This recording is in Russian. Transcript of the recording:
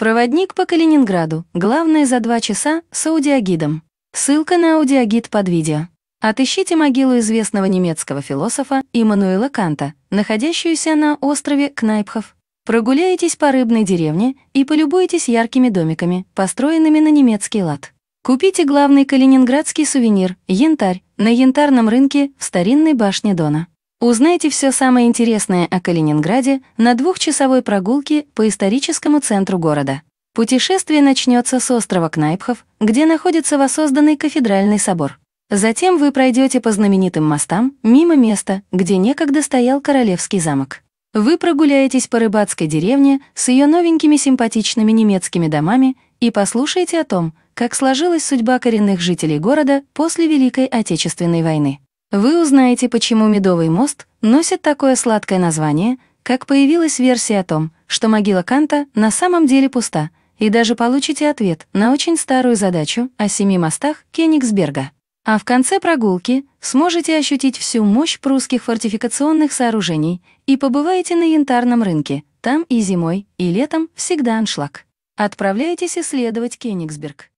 Проводник по Калининграду. Главное за два часа с аудиогидом. Ссылка на аудиогид под видео. Отыщите могилу известного немецкого философа Иммануила Канта, находящуюся на острове Кнайпхов. Прогуляйтесь по рыбной деревне и полюбуйтесь яркими домиками, построенными на немецкий лад. Купите главный калининградский сувенир – янтарь, на янтарном рынке в старинной башне Дона. Узнайте все самое интересное о Калининграде на двухчасовой прогулке по историческому центру города. Путешествие начнется с острова Кнайпхов, где находится воссозданный кафедральный собор. Затем вы пройдете по знаменитым мостам мимо места, где некогда стоял королевский замок. Вы прогуляетесь по рыбацкой деревне с ее новенькими симпатичными немецкими домами и послушаете о том, как сложилась судьба коренных жителей города после Великой Отечественной войны. Вы узнаете, почему Медовый мост носит такое сладкое название, как появилась версия о том, что могила Канта на самом деле пуста, и даже получите ответ на очень старую задачу о семи мостах Кенигсберга. А в конце прогулки сможете ощутить всю мощь прусских фортификационных сооружений и побываете на янтарном рынке, там и зимой, и летом всегда аншлаг. Отправляйтесь исследовать Кенигсберг.